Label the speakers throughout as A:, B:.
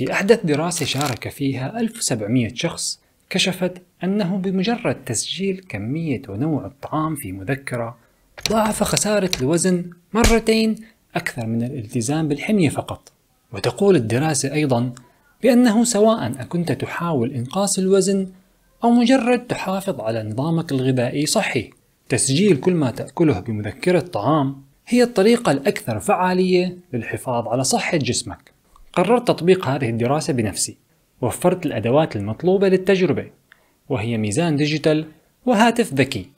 A: في أحدث دراسة شارك فيها 1700 شخص كشفت أنه بمجرد تسجيل كمية ونوع الطعام في مذكرة ضاعف خسارة الوزن مرتين أكثر من الالتزام بالحمية فقط وتقول الدراسة أيضا بأنه سواء أكنت تحاول إنقاص الوزن أو مجرد تحافظ على نظامك الغذائي صحي تسجيل كل ما تأكله بمذكرة طعام هي الطريقة الأكثر فعالية للحفاظ على صحة جسمك قررت تطبيق هذه الدراسة بنفسي وفرت الأدوات المطلوبة للتجربة وهي ميزان ديجيتال وهاتف ذكي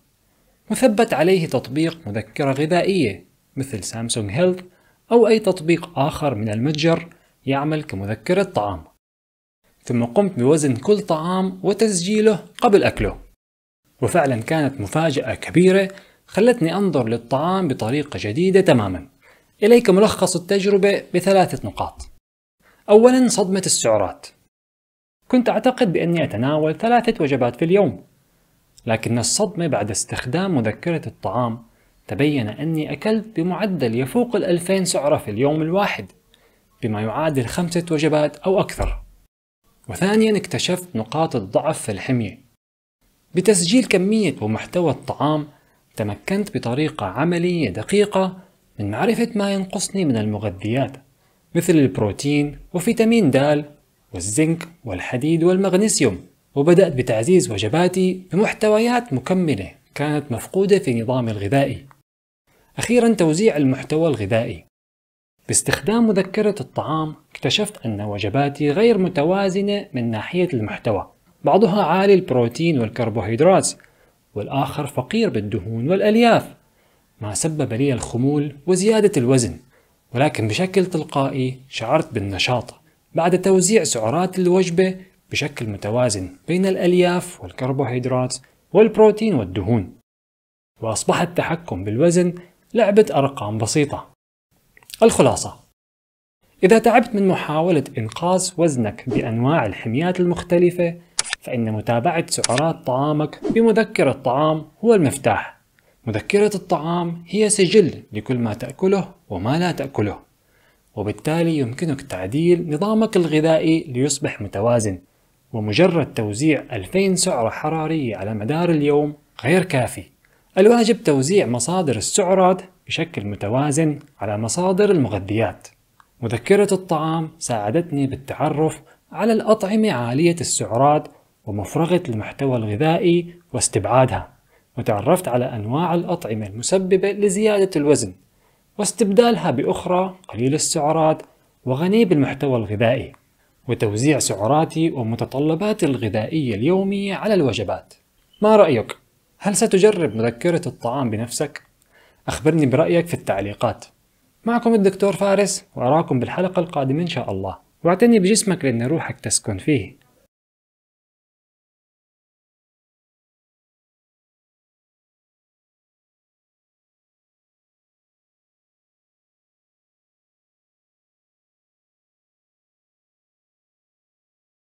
A: مثبت عليه تطبيق مذكرة غذائية مثل سامسونج هيلث أو أي تطبيق آخر من المتجر يعمل كمذكرة طعام ثم قمت بوزن كل طعام وتسجيله قبل أكله وفعلا كانت مفاجأة كبيرة خلتني أنظر للطعام بطريقة جديدة تماما إليك ملخص التجربة بثلاثة نقاط أولا صدمة السعرات كنت أعتقد بأني أتناول ثلاثة وجبات في اليوم لكن الصدمة بعد استخدام مذكرة الطعام تبين أني أكلت بمعدل يفوق الألفين سعرة في اليوم الواحد بما يعادل خمسة وجبات أو أكثر وثانيا اكتشفت نقاط الضعف في الحمية بتسجيل كمية ومحتوى الطعام تمكنت بطريقة عملية دقيقة من معرفة ما ينقصني من المغذيات مثل البروتين وفيتامين د والزنك والحديد والمغنيسيوم وبدأت بتعزيز وجباتي بمحتويات مكملة كانت مفقودة في نظامي الغذائي أخيرا توزيع المحتوى الغذائي باستخدام مذكرة الطعام اكتشفت أن وجباتي غير متوازنة من ناحية المحتوى بعضها عالي البروتين والكربوهيدرات والآخر فقير بالدهون والألياف ما سبب لي الخمول وزيادة الوزن ولكن بشكل تلقائي شعرت بالنشاط بعد توزيع سعرات الوجبة بشكل متوازن بين الألياف والكربوهيدرات والبروتين والدهون وأصبح التحكم بالوزن لعبة أرقام بسيطة الخلاصة إذا تعبت من محاولة إنقاص وزنك بأنواع الحميات المختلفة فإن متابعة سعرات طعامك بمذكرة الطعام هو المفتاح مذكرة الطعام هي سجل لكل ما تأكله وما لا تأكله وبالتالي يمكنك تعديل نظامك الغذائي ليصبح متوازن ومجرد توزيع 2000 سعرة حرارية على مدار اليوم غير كافي الواجب توزيع مصادر السعرات بشكل متوازن على مصادر المغذيات مذكرة الطعام ساعدتني بالتعرف على الأطعمة عالية السعرات ومفرغة المحتوى الغذائي واستبعادها وتعرفت على أنواع الأطعمة المسببة لزيادة الوزن واستبدالها بأخرى قليل السعرات وغني بالمحتوى الغذائي وتوزيع سعراتي ومتطلباتي الغذائية اليومية على الوجبات ما رأيك؟ هل ستجرب مذكرة الطعام بنفسك؟ أخبرني برأيك في التعليقات معكم الدكتور فارس وأراكم بالحلقة القادمة إن شاء الله واعتني بجسمك لأن روحك تسكن فيه